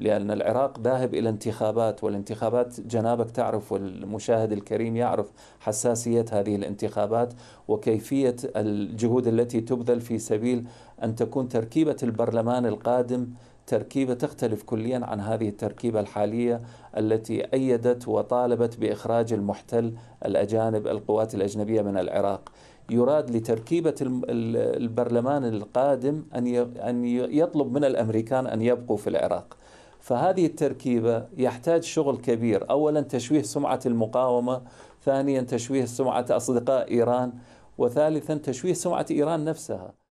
لأن العراق ذاهب إلى انتخابات والانتخابات جنابك تعرف والمشاهد الكريم يعرف حساسية هذه الانتخابات وكيفية الجهود التي تبذل في سبيل أن تكون تركيبة البرلمان القادم تركيبة تختلف كليا عن هذه التركيبة الحالية التي أيدت وطالبت بإخراج المحتل الأجانب القوات الأجنبية من العراق يراد لتركيبة البرلمان القادم أن يطلب من الأمريكان أن يبقوا في العراق فهذه التركيبة يحتاج شغل كبير أولا تشويه سمعة المقاومة ثانيا تشويه سمعة أصدقاء إيران وثالثا تشويه سمعة إيران نفسها